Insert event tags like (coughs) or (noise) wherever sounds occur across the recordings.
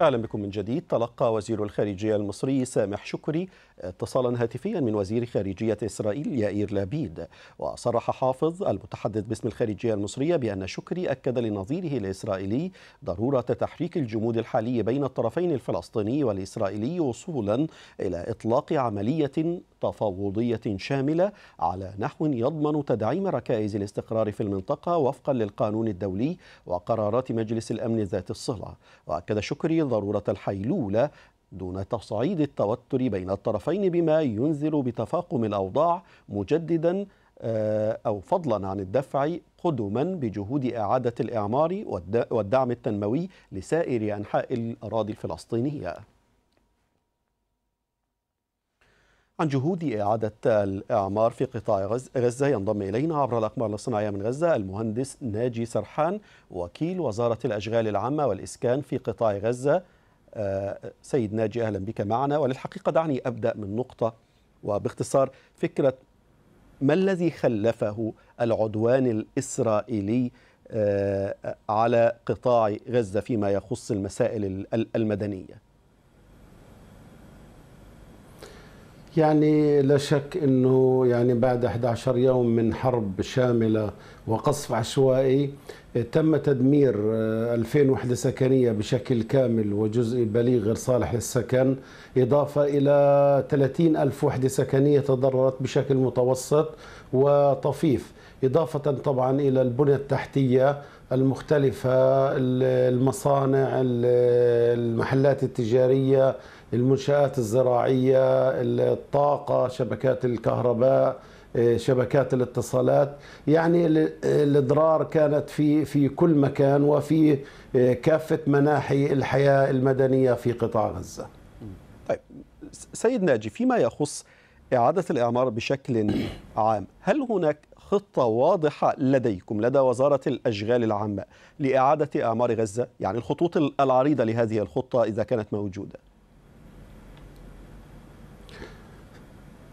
أهلا بكم من جديد تلقى وزير الخارجية المصري سامح شكري اتصالا هاتفيا من وزير خارجية إسرائيل يائير لابيد وصرح حافظ المتحدث باسم الخارجية المصرية بأن شكري أكد لنظيره الإسرائيلي ضرورة تحريك الجمود الحالي بين الطرفين الفلسطيني والإسرائيلي وصولا إلى إطلاق عملية تفاوضية شاملة على نحو يضمن تدعيم ركائز الاستقرار في المنطقة وفقا للقانون الدولي وقرارات مجلس الأمن ذات الصلة وأكد شكري ضرورة الحيلولة دون تصعيد التوتر بين الطرفين بما ينذر بتفاقم الأوضاع مجددا آه، أو فضلا عن الدفع قدما بجهود إعادة الإعمار والدعم التنموي لسائر أنحاء الأراضي الفلسطينية عن جهود إعادة الإعمار في قطاع غزة ينضم إلينا عبر الأقمار الصناعية من غزة المهندس ناجي سرحان وكيل وزارة الأشغال العامة والإسكان في قطاع غزة آه، سيد ناجي أهلا بك معنا وللحقيقة دعني أبدأ من نقطة وباختصار فكرة ما الذي خلفه العدوان الإسرائيلي آه، على قطاع غزة فيما يخص المسائل المدنية يعني لا شك انه يعني بعد 11 يوم من حرب شامله وقصف عشوائي تم تدمير 2000 آه، وحده سكنيه بشكل كامل وجزء بليغ غير صالح للسكن اضافه الى 30 الف وحده سكنيه تضررت بشكل متوسط وطفيف اضافه طبعا الى البنى التحتيه المختلفه المصانع المحلات التجاريه المنشآت الزراعية الطاقة شبكات الكهرباء آه، شبكات الاتصالات يعني الاضرار كانت في في كل مكان وفي آه، كافه مناحي الحياه المدنيه في قطاع غزه. طيب سيد ناجي فيما يخص اعاده الاعمار بشكل عام، هل هناك خطه واضحه لديكم لدى وزاره الاشغال العامه لاعاده اعمار غزه؟ يعني الخطوط العريضه لهذه الخطه اذا كانت موجوده.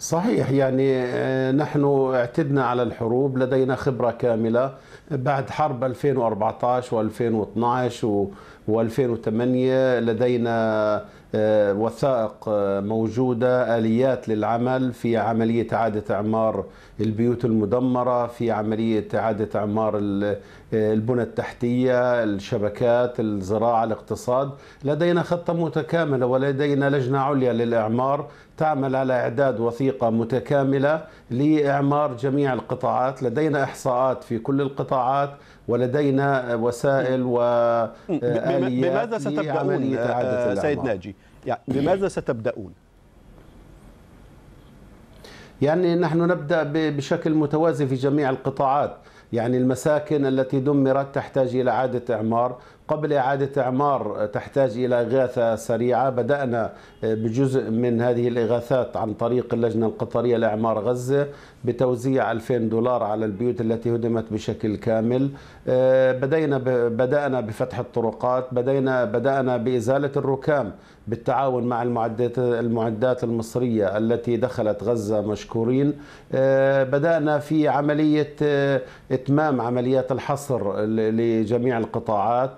صحيح يعني آه، نحن اعتدنا على الحروب لدينا خبرة كاملة بعد حرب 2014 و2012 و2008 لدينا آه، وثائق آه، موجودة آليات للعمل في عملية إعادة إعمار البيوت المدمرة في عملية إعادة إعمار البنى التحتية الشبكات الزراعة الاقتصاد لدينا خطة متكاملة ولدينا لجنة عليا للإعمار تعمل على إعداد وثيقة متكاملة لإعمار جميع القطاعات لدينا إحصاءات في كل القطاعات ولدينا وسائل وآليات بماذا ستبدأون آه، آه، سيد ناجي يعني بماذا ستبدأون يعني نحن نبدأ بشكل متوازي في جميع القطاعات يعني المساكن التي دمرت تحتاج إلى إعادة إعمار قبل إعادة إعمار تحتاج إلى إغاثة سريعة بدأنا بجزء من هذه الإغاثات عن طريق اللجنة القطرية لإعمار غزة بتوزيع 2000 دولار على البيوت التي هدمت بشكل كامل آه، بدينا بدأنا بفتح الطرقات بدينا بدأنا بإزالة الركام بالتعاون مع المعدات المعدات المصرية التي دخلت غزة مشكورين آه، بدأنا في عملية آه، إتمام عمليات الحصر لجميع القطاعات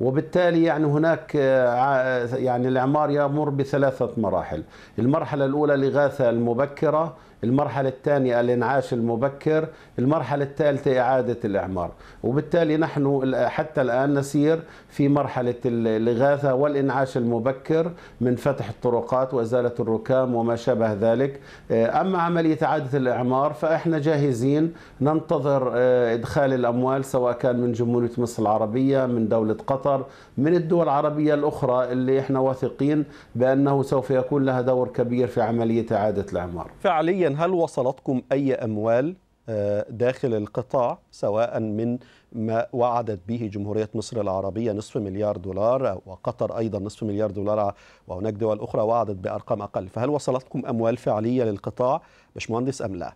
وبالتالي يعني هناك آه، يعني الاعمار يمر بثلاثه مراحل المرحله الاولى الاغاثه المبكره المرحله الثانيه الانعاش المبكر المرحلة الثالثة إعادة الإعمار وبالتالي نحن حتى الآن نسير في مرحلة الإغاثة والإنعاش المبكر من فتح الطرقات وإزالة الركام وما شابه ذلك آه، أما عملية إعادة الإعمار فإحنا جاهزين ننتظر آه، إدخال الأموال سواء كان من جمهورية مصر العربية من دولة قطر من الدول العربية الأخرى اللي إحنا واثقين بأنه سوف يكون لها دور كبير في عملية إعادة الإعمار فعليا هل وصلتكم أي أموال آه، داخل القطاع سواء من ما وعدت به جمهورية مصر العربية نصف مليار دولار وقطر أيضا نصف مليار دولار وهناك دول أخرى وعدت بأرقام أقل فهل وصلتكم أموال فعلية للقطاع باشمهندس أم لا؟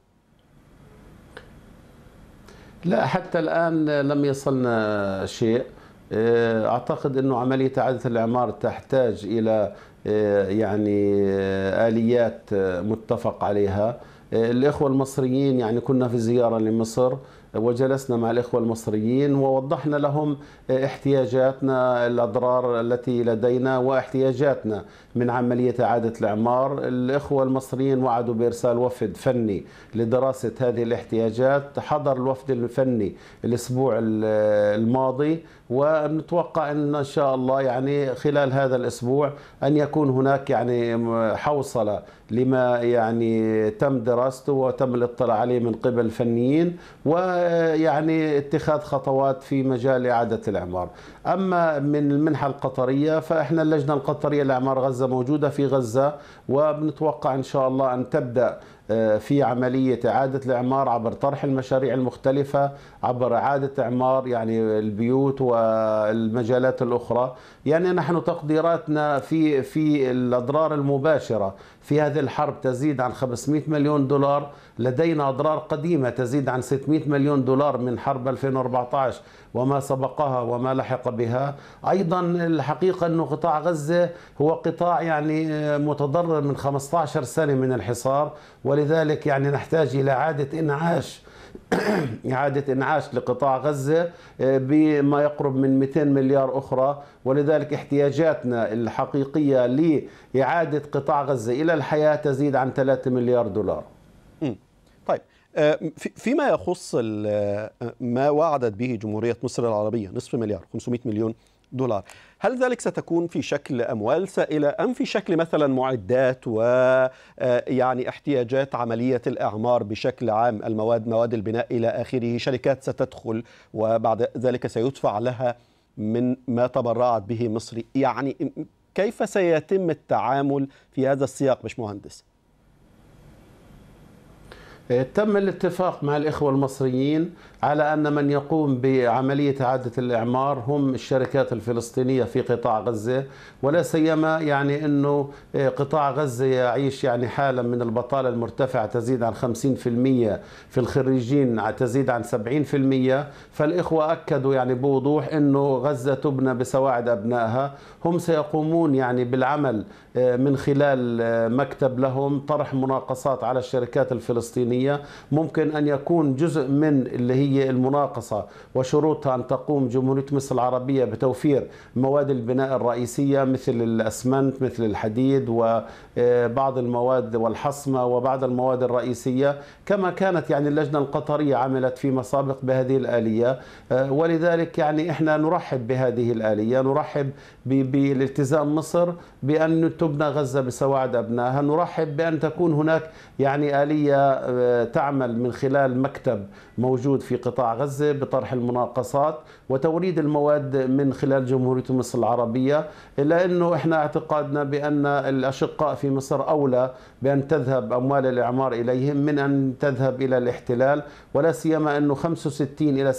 لا حتى الآن لم يصلنا شيء آه، أعتقد أنه عملية إعادة الإعمار تحتاج إلى آه، يعني آليات متفق عليها آه، الإخوة المصريين يعني كنا في زيارة لمصر وجلسنا مع الإخوة المصريين ووضحنا لهم احتياجاتنا الأضرار التي لدينا واحتياجاتنا من عملية إعادة الإعمار الإخوة المصريين وعدوا بإرسال وفد فني لدراسة هذه الاحتياجات حضر الوفد الفني الأسبوع الماضي ونتوقع أن إن شاء الله يعني خلال هذا الأسبوع أن يكون هناك يعني حوصلة لما يعني تم دراسته وتم الاطلاع عليه من قبل الفنيين و ويعني اتخاذ خطوات في مجال إعادة الإعمار أما من المنحة القطرية فإحنا اللجنة القطرية لإعمار غزة موجودة في غزة ونتوقع إن شاء الله أن تبدأ في عملية إعادة الإعمار عبر طرح المشاريع المختلفة عبر إعادة إعمار يعني البيوت والمجالات الأخرى يعني نحن تقديراتنا في في الأضرار المباشرة في هذه الحرب تزيد عن 500 مليون دولار لدينا أضرار قديمة تزيد عن 600 مليون دولار من حرب 2014 وما سبقها وما لحق بها أيضا الحقيقة أنه قطاع غزة هو قطاع يعني آه، متضرر من 15 سنة من الحصار ولذلك يعني نحتاج إلى إعادة إنعاش (coughs) إعادة إنعاش لقطاع غزة آه، بما يقرب من 200 مليار أخرى ولذلك احتياجاتنا الحقيقية لإعادة قطاع غزة إلى الحياة تزيد عن 3 مليار دولار طيب آه، فيما يخص آه، ما وعدت به جمهورية مصر العربية نصف مليار 500 مليون دولار هل ذلك ستكون في شكل أموال سائلة أم في شكل مثلا معدات ويعني آه، احتياجات عملية الإعمار بشكل عام المواد مواد البناء إلى آخره شركات ستدخل وبعد ذلك سيدفع لها من ما تبرعت به مصر يعني كيف سيتم التعامل في هذا السياق مش مهندس؟ تم الاتفاق مع الإخوة المصريين على أن من يقوم بعملية إعادة الإعمار هم الشركات الفلسطينية في قطاع غزة ولا سيما يعني أنه آه، قطاع غزة يعيش يعني حالة من البطالة المرتفعة تزيد عن 50% في الخريجين تزيد عن 70% فالإخوة أكدوا يعني بوضوح أنه غزة تبنى بسواعد أبنائها هم سيقومون يعني بالعمل آه، من خلال آه، مكتب لهم طرح مناقصات على الشركات الفلسطينية ممكن أن يكون جزء من اللي هي هي المناقصة وشروطها أن تقوم جمهورية مصر العربية بتوفير مواد البناء الرئيسية مثل الأسمنت مثل الحديد وبعض آه، المواد والحصمة وبعض المواد الرئيسية كما كانت يعني اللجنة القطرية عملت فيما سابق بهذه الآلية آه، ولذلك يعني إحنا نرحب بهذه الآلية نرحب بالالتزام مصر بأن تبنى غزة بسواعد أبنائها نرحب بأن تكون هناك يعني آلية آه، تعمل من خلال مكتب موجود في قطاع غزة بطرح المناقصات وتوريد المواد من خلال جمهورية مصر العربية إلا أنه إحنا اعتقادنا بأن الأشقاء في مصر أولى بأن تذهب أموال الإعمار إليهم من أن تذهب إلى الاحتلال ولا سيما أنه 65 إلى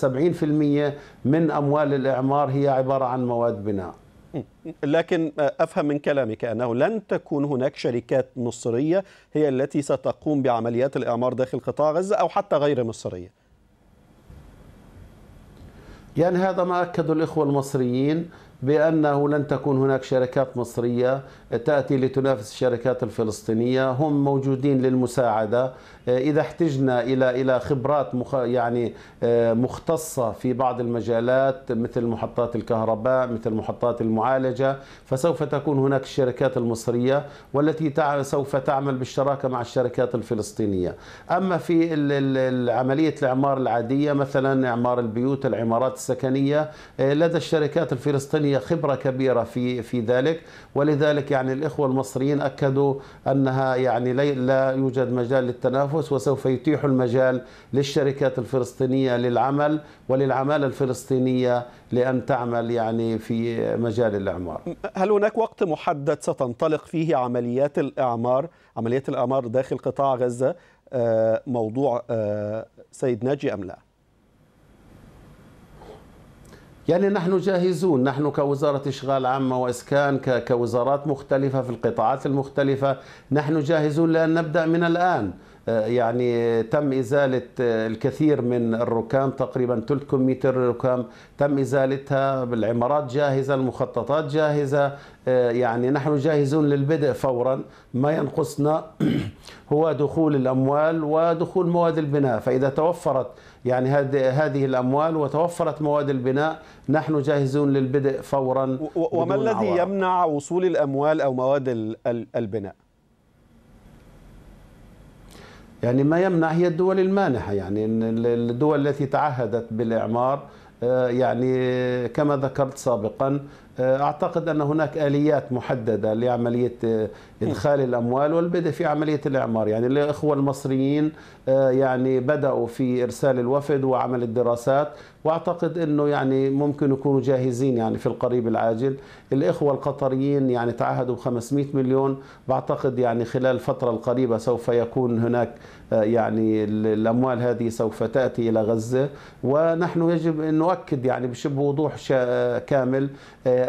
70% من أموال الإعمار هي عبارة عن مواد بناء لكن افهم من كلامك انه لن تكون هناك شركات مصريه هي التي ستقوم بعمليات الاعمار داخل قطاع غزه او حتى غير مصريه يعني هذا ما أكده الإخوة المصريين بأنه لن تكون هناك شركات مصرية تأتي لتنافس الشركات الفلسطينية هم موجودين للمساعدة آه، إذا احتجنا إلى إلى خبرات مخ يعني آه، مختصة في بعض المجالات مثل محطات الكهرباء مثل محطات المعالجة فسوف تكون هناك الشركات المصرية والتي سوف تعمل بالشراكة مع الشركات الفلسطينية أما في عملية الإعمار العادية مثلا إعمار البيوت العمارات السكنية آه، لدى الشركات الفلسطينية خبرة كبيرة في في ذلك ولذلك يعني الإخوة المصريين أكدوا أنها يعني لا يوجد مجال للتنافس وسوف يتيح المجال للشركات الفلسطينية للعمل وللعمالة الفلسطينية لأن تعمل يعني في مجال الإعمار هل هناك وقت محدد ستنطلق فيه عمليات الإعمار عمليات الإعمار داخل قطاع غزة آه، موضوع آه، سيد ناجي أم لا؟ يعني نحن جاهزون نحن كوزارة إشغال عامة وإسكان كوزارات مختلفة في القطاعات المختلفة نحن جاهزون لأن نبدأ من الآن آه، يعني تم إزالة آه، الكثير من الركام تقريبا 300 ركام تم إزالتها بالعمارات جاهزة المخططات جاهزة آه، يعني نحن جاهزون للبدء فورا ما ينقصنا (clears throat) هو دخول الأموال ودخول مواد البناء فإذا توفرت يعني هذه الأموال وتوفرت مواد البناء نحن جاهزون للبدء فورا وما الذي عوار. يمنع وصول الأموال أو مواد البناء؟ يعني ما يمنع هي الدول المانحة يعني الدول التي تعهدت بالإعمار آه، يعني كما ذكرت سابقا آه، أعتقد أن هناك آليات محددة لعملية آه، إدخال الأموال والبدء في عملية الإعمار يعني الإخوة المصريين آه، يعني بدأوا في إرسال الوفد وعمل الدراسات وأعتقد أنه يعني ممكن يكونوا جاهزين يعني في القريب العاجل الإخوة القطريين يعني تعهدوا ب 500 مليون بعتقد يعني خلال الفترة القريبة سوف يكون هناك يعني الأموال هذه سوف تأتي إلى غزة ونحن يجب أن نؤكد يعني بشبه وضوح كامل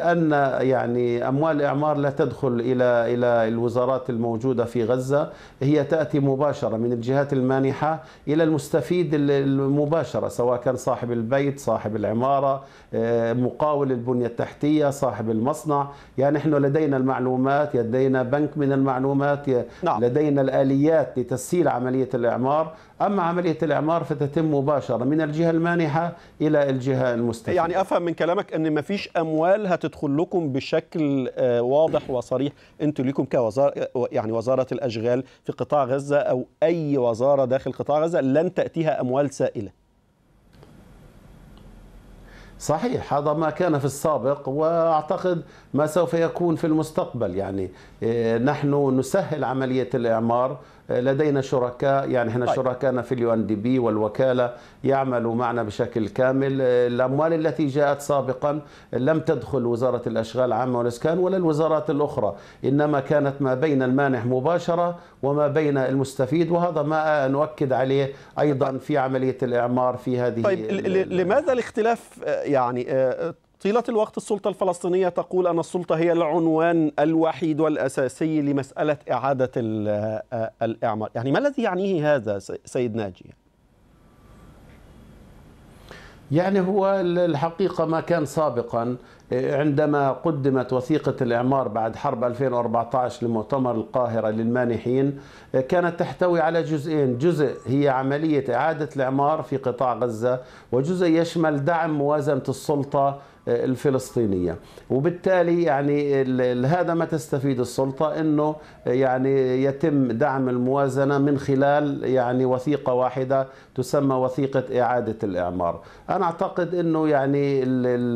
ان يعني اموال الاعمار لا تدخل الى الى الوزارات الموجوده في غزه هي تاتي مباشره من الجهات المانحه الى المستفيد المباشره سواء كان صاحب البيت صاحب العماره آه، مقاول البنيه التحتيه صاحب المصنع يعني نحن لدينا المعلومات لدينا بنك من المعلومات نعم. لدينا الاليات لتسهيل عمليه الاعمار اما عمليه الاعمار فتتم مباشره من الجهه المانحه الى الجهه المستفيده يعني افهم من كلامك ان ما فيش اموال هت تدخل لكم بشكل آه، واضح وصريح انتوا ليكم كوزاره يعني وزاره الاشغال في قطاع غزه او اي وزاره داخل قطاع غزه لن تاتيها اموال سائله صحيح هذا ما كان في السابق واعتقد ما سوف يكون في المستقبل يعني آه، نحن نسهل عمليه الاعمار لدينا شركاء يعني احنا طيب. شركائنا في اليو ان دي بي والوكاله يعملوا معنا بشكل كامل الاموال التي جاءت سابقا لم تدخل وزاره الاشغال العامه والاسكان ولا الوزارات الاخرى انما كانت ما بين المانح مباشره وما بين المستفيد وهذا ما نؤكد عليه ايضا في عمليه الاعمار في هذه طيب لماذا الاختلاف آه، يعني آه، طيلة الوقت السلطة الفلسطينية تقول أن السلطة هي العنوان الوحيد والأساسي لمسألة إعادة آه، الإعمار يعني ما الذي يعنيه هذا سيد ناجي؟ يعني هو الحقيقة ما كان سابقا إيه، عندما قدمت وثيقة الإعمار بعد حرب 2014 لمؤتمر القاهرة للمانحين إيه، كانت تحتوي على جزئين جزء هي عملية إعادة الإعمار في قطاع غزة وجزء يشمل دعم موازنة السلطة الفلسطينية وبالتالي يعني هذا ما تستفيد السلطة أنه يعني يتم دعم الموازنة من خلال يعني وثيقة واحدة تسمى وثيقة إعادة الإعمار أنا أعتقد أنه يعني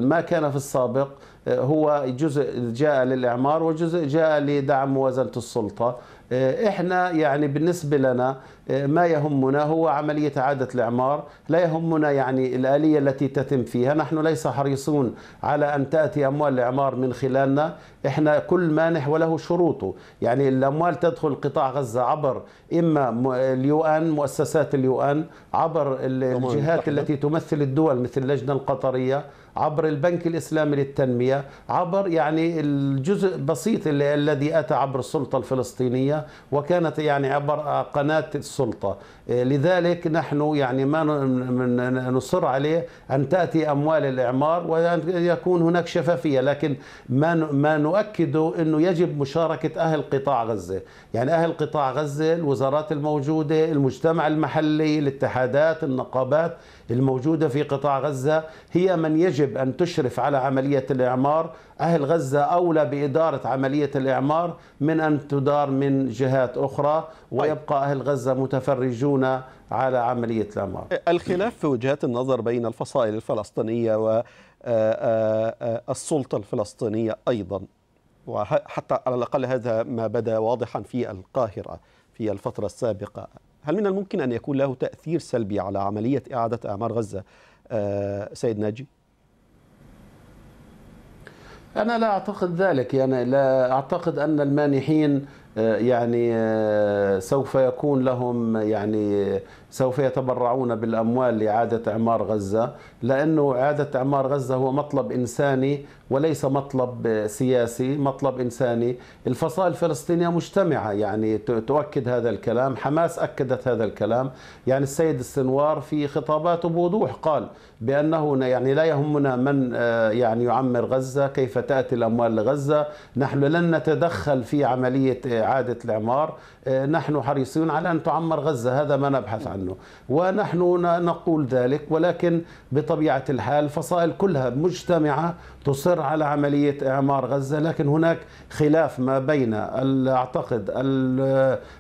ما كان في السابق آه، هو جزء جاء للإعمار وجزء جاء لدعم موازنة السلطة آه، احنا يعني بالنسبه لنا آه، ما يهمنا هو عمليه اعاده الاعمار، لا يهمنا يعني الاليه التي تتم فيها، نحن ليس حريصون على ان تاتي اموال الاعمار من خلالنا، احنا كل مانح وله شروطه، يعني الاموال تدخل قطاع غزه عبر اما اليو ان مؤسسات اليو ان، عبر الجهات التي تمثل الدول مثل اللجنه القطريه عبر البنك الإسلامي للتنمية عبر يعني الجزء بسيط الذي أتى عبر السلطة الفلسطينية وكانت يعني عبر قناة السلطة آه، لذلك نحن يعني ما نصر عليه أن تأتي أموال الإعمار وأن يكون هناك شفافية لكن ما ما نؤكده أنه يجب مشاركة أهل قطاع غزة يعني أهل قطاع غزة الوزارات الموجودة المجتمع المحلي الاتحادات النقابات الموجودة في قطاع غزة هي من يجب أن تشرف على عملية الإعمار أهل غزة أولى بإدارة عملية الإعمار من أن تدار من جهات أخرى طيب. ويبقى أهل غزة متفرجون على عملية الإعمار الخلاف في وجهات النظر بين الفصائل الفلسطينية و آه، آه، آه، السلطة الفلسطينية أيضا وحتى على الأقل هذا ما بدا واضحا في القاهرة في الفترة السابقة هل من الممكن أن يكون له تأثير سلبي على عملية إعادة أعمار غزة آه، سيد ناجي؟ أنا لا أعتقد ذلك يعني لا أعتقد أن المانحين آه، يعني آه، سوف يكون لهم يعني سوف يتبرعون بالأموال لإعادة إعمار غزة لأنه إعادة إعمار غزة هو مطلب إنساني وليس مطلب سياسي مطلب إنساني الفصائل الفلسطينية مجتمعة يعني تؤكد هذا الكلام حماس أكدت هذا الكلام يعني السيد السنوار في خطاباته بوضوح قال بأنه يعني لا يهمنا من آه، يعني يعمر غزة كيف تأتي الأموال لغزة نحن لن نتدخل في عملية إعادة الإعمار آه، نحن حريصون على أن تعمر غزة هذا ما نبحث عنه ونحن نقول ذلك ولكن بطبيعة الحال فصائل كلها مجتمعة تصر على عملية إعمار غزة لكن هناك خلاف ما بين أعتقد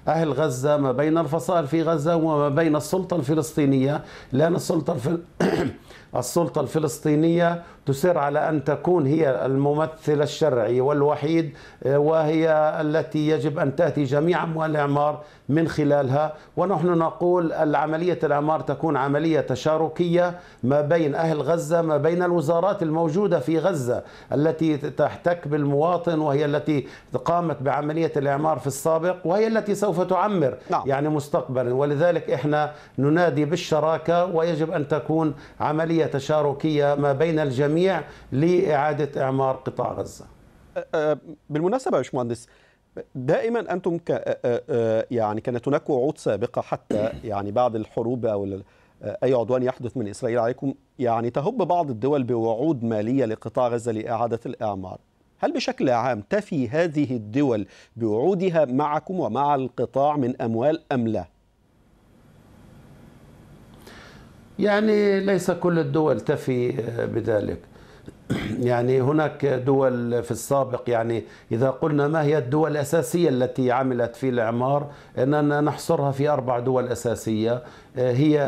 أهل غزة ما بين الفصائل في غزة وما بين السلطة الفلسطينية لأن السلطة الفلسطينية (clears throat) (coughs) السلطة الفلسطينية تسر على أن تكون هي الممثل الشرعي والوحيد آه، وهي التي يجب أن تأتي جميع أموال الإعمار من خلالها ونحن نقول العملية الإعمار تكون عملية تشاركية ما بين أهل غزة ما بين الوزارات الموجودة في غزة التي تحتك بالمواطن وهي التي قامت بعملية الإعمار في السابق وهي التي سوف تعمر نعم. يعني مستقبلا ولذلك إحنا ننادي بالشراكة ويجب أن تكون عملية عملية تشاركية ما بين الجميع لإعادة إعمار قطاع غزة أه، أه، بالمناسبة يا باشمهندس دائما انتم ك أه، يعني كانت هناك وعود سابقه حتى (clears throat) يعني بعد الحروب او اي عدوان يحدث من اسرائيل عليكم يعني تهب بعض الدول بوعود ماليه لقطاع غزه لاعاده الاعمار. هل بشكل عام تفي هذه الدول بوعودها معكم ومع القطاع من اموال ام لا؟ يعني ليس كل الدول تفي آه، بذلك (clears throat) يعني هناك دول في السابق يعني إذا قلنا ما هي الدول الأساسية التي عملت في الإعمار أننا نحصرها في أربع دول أساسية آه، هي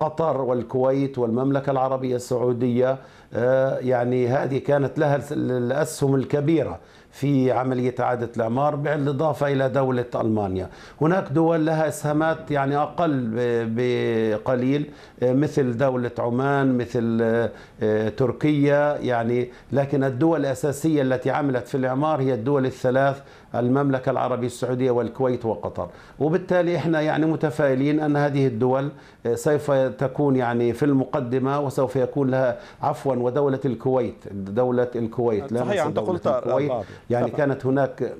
قطر والكويت والمملكة العربية السعودية آه، يعني هذه كانت لها الأسهم الكبيرة في عملية إعادة الإعمار بالإضافة إلى دولة ألمانيا هناك دول لها إسهامات يعني أقل بقليل آه، مثل دولة عمان مثل آه، تركيا يعني لكن الدول الأساسية التي عملت في الإعمار هي الدول الثلاث المملكة العربية السعودية والكويت وقطر وبالتالي احنا يعني متفائلين أن هذه الدول آه، سوف تكون يعني في المقدمة وسوف يكون لها عفوا ودولة الكويت دولة الكويت صحيح أنت قلت الكويت يعني كانت هناك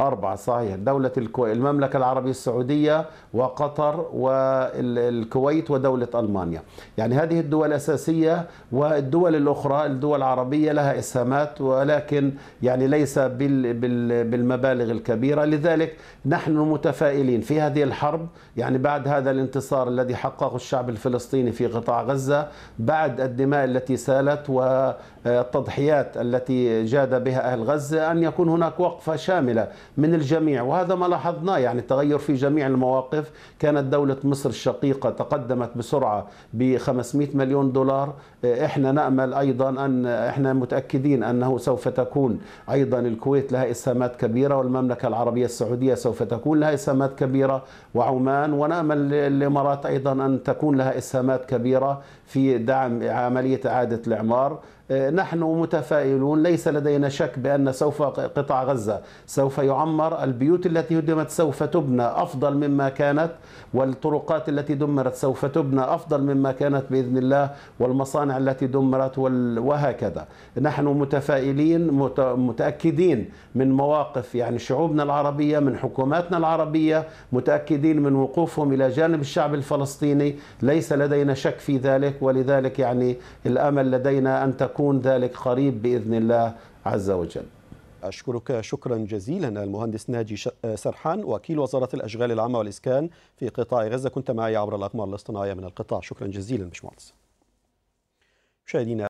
أربعة صحيح دولة الكو... المملكة العربية السعودية وقطر والكويت ودولة ألمانيا يعني هذه الدول الأساسية والدول الأخرى الدول العربية لها إسهامات ولكن يعني ليس بال... بال... بالمبالغ الكبيرة لذلك نحن متفائلين في هذه الحرب يعني بعد هذا الانتصار الذي حققه الشعب الفلسطيني في قطاع غزة بعد الدماء التي سالت والتضحيات التي جاد بها أهل غزة أن يكون هناك وقفة شاملة شامله من الجميع وهذا ما لاحظناه يعني التغير في جميع المواقف كانت دوله مصر الشقيقه تقدمت بسرعه ب 500 مليون دولار إيه، احنا نامل ايضا ان احنا متاكدين انه سوف تكون ايضا الكويت لها اسهامات كبيره والمملكه العربيه السعوديه سوف تكون لها اسهامات كبيره وعمان ونامل الامارات ايضا ان تكون لها اسهامات كبيره في دعم عمليه اعاده الاعمار آه، نحن متفائلون ليس لدينا شك بأن سوف قطاع غزة سوف يعمر البيوت التي هدمت سوف تبنى أفضل مما كانت والطرقات التي دمرت سوف تبنى أفضل مما كانت بإذن الله والمصانع التي دمرت وهكذا نحن متفائلين متأكدين من مواقف يعني شعوبنا العربية من حكوماتنا العربية متأكدين من وقوفهم إلى جانب الشعب الفلسطيني ليس لدينا شك في ذلك ولذلك يعني الأمل لدينا أن تكون سيكون ذلك قريب باذن الله عز وجل. أشكرك شكرا جزيلا المهندس ناجي سرحان وكيل وزارة الأشغال العامة والإسكان في قطاع غزة كنت معي عبر الأقمار الاصطناعية من القطاع شكرا جزيلا باشمهندس مشاهدينا